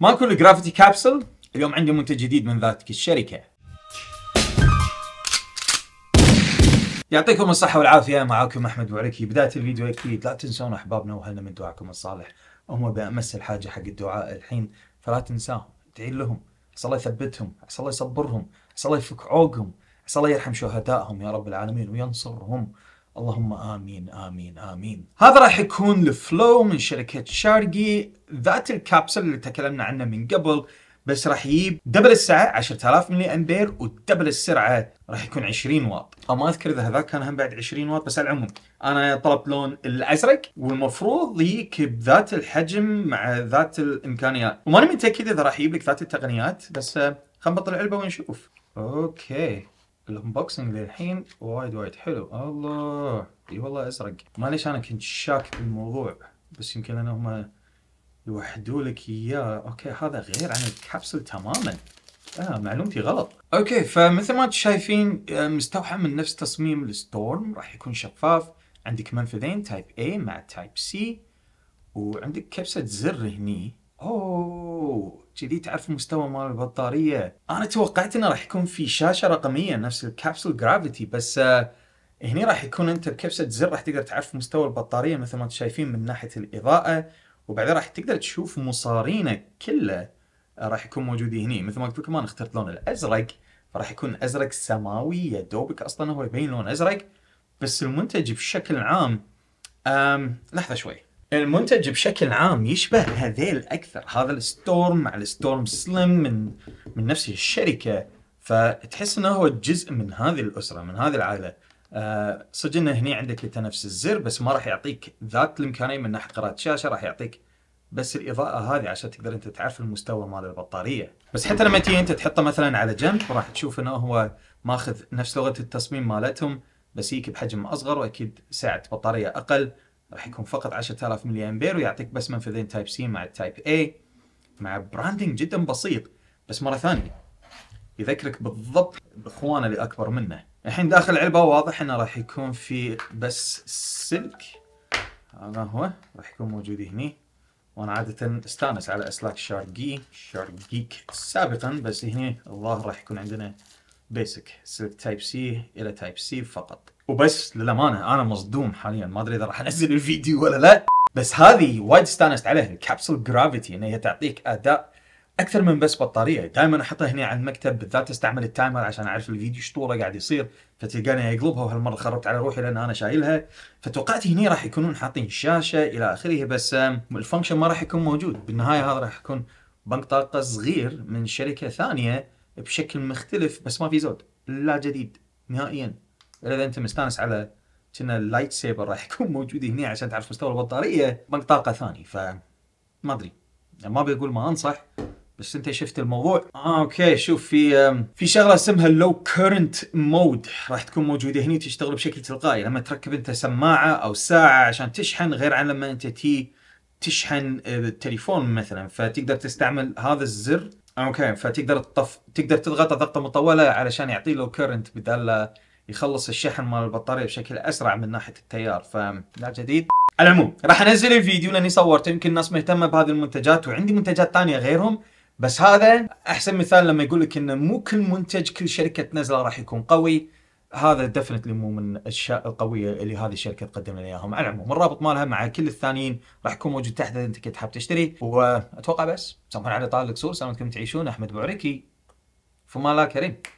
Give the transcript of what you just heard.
ماكو الجرافيتي كابسول اليوم عندي منتج جديد من ذاتك الشركة يعطيكم الصحة والعافية معاكم أحمد وعلكي بداية الفيديو أكيد لا تنسون أحبابنا وأهلنا من دعاكم الصالح هم بأمس الحاجة حق الدعاء الحين فلا تنساهم ادعي لهم عسى الله يثبتهم عسى الله يصبرهم عسى الله يفك عوقهم عسى الله يرحم شهدائهم يا رب العالمين وينصرهم اللهم امين امين امين. هذا راح يكون الفلو من شركه شارقي ذات الكابسول اللي تكلمنا عنه من قبل بس راح يجيب دبل السعه 10000 ملي امبير ودبل السرعه راح يكون 20 واط او ما اذكر اذا هذاك كان هم بعد 20 واط بس على العموم انا طلبت لون الازرق والمفروض يجيك بذات الحجم مع ذات الامكانيات وماني متاكد اذا راح يجيب لك ذات التقنيات بس آه، خلينا نبطل العلبه ونشوف اوكي الانبوكسنج للحين وايد وايد حلو الله اي والله ازرق معليش انا كنت شاك بالموضوع بس يمكن انا هم يوحدوا لك اياه اوكي هذا غير عن الكبسول تماما آه معلومتي غلط اوكي فمثل ما انتم شايفين آه، مستوحى من نفس تصميم الستورم راح يكون شفاف عندك منفذين تايب A مع تايب C وعندك كبسة زر هني اوه كذي تعرف مستوى مال البطاريه انا توقعت انه راح يكون في شاشه رقميه نفس الكابسول جرافيتي بس آه هني راح يكون انت بكبسه زر راح تقدر تعرف مستوى البطاريه مثل ما انتم شايفين من ناحيه الاضاءه وبعدين راح تقدر تشوف مصارينه كله آه، راح يكون موجود هني مثل ما قلت لكم انا اخترت لون الازرق فراح يكون ازرق سماوي يا دوبك اصلا هو يبين لون ازرق بس المنتج بشكل عام لحظه شوي المنتج بشكل عام يشبه هذيل اكثر هذا الستورم مع الستورم سليم من من نفس الشركه فتحس انه هو جزء من هذه الاسره من هذه العائله أه صدق انه هني عندك انت نفس الزر بس ما راح يعطيك ذات الامكانيه من ناحيه قراءه الشاشه راح يعطيك بس الاضاءه هذه عشان تقدر انت تعرف المستوى مال البطاريه بس حتى لما تيجي انت تحطه مثلا على جنب راح تشوف انه هو ماخذ نفس لغه التصميم مالتهم بس هيك بحجم اصغر واكيد سعه بطاريه اقل راح يكون فقط 10000 ملي امبير ويعطيك بس منفذين تايب سي مع التايب اي مع براندنج جدا بسيط بس مره ثانيه يذكرك بالضبط باخوانه اللي اكبر منه الحين داخل العلبه واضح انه راح يكون في بس سلك هذا هو راح يكون موجود هني وانا عاده استانس على اسلاك شارقي شارقيك سابقا بس هني الظاهر راح يكون عندنا بيسك سلك تايب سي الى تايب سي فقط وبس للامانه انا مصدوم حاليا ما ادري اذا راح انزل الفيديو ولا لا بس هذه وايد استانست عليها الكابسول جرافيتي ان هي تعطيك اداء اكثر من بس بطاريه دائما احطها هنا على المكتب بالذات استعمل التايمر عشان اعرف الفيديو ايش طوله قاعد يصير فتلقاني اقلبها وهالمره خربت على روحي لان انا شايلها فتوقعت هنا راح يكونون حاطين شاشه الى اخره بس الفانكشن ما راح يكون موجود بالنهايه هذا راح يكون بنك طاقه صغير من شركه ثانيه بشكل مختلف بس ما في زود لا جديد نهائيا اذا انت مستانس على كنا اللايت سيبر راح يكون موجود هنا عشان تعرف مستوى البطاريه بنك طاقه ثاني ف ما ادري يعني ما بقول ما انصح بس انت شفت الموضوع آه اوكي شوف في في شغله اسمها اللو كورنت مود راح تكون موجوده هنا تشتغل بشكل تلقائي لما تركب انت سماعه او ساعه عشان تشحن غير عن لما انت تي تشحن آه، التليفون مثلا فتقدر تستعمل هذا الزر اوكي فتقدر تطف تقدر تضغط ضغطه مطوله علشان يعطي له كرنت بدال يخلص الشحن مال البطاريه بشكل اسرع من ناحيه التيار فلا جديد على العموم راح انزل الفيديو لاني صورته يمكن الناس مهتمه بهذه المنتجات وعندي منتجات ثانيه غيرهم بس هذا احسن مثال لما يقول لك انه مو كل منتج كل شركه تنزله راح يكون قوي هذا ديفنتلي مو من الاشياء القويه اللي هذه الشركه تقدم لنا اياهم على العموم الرابط مالها مع كل الثانيين راح يكون موجود تحت اذا انت كنت حاب تشتري واتوقع بس سامحوني على طال القصور سلامتكم تعيشون احمد بوعريكي فما لا كريم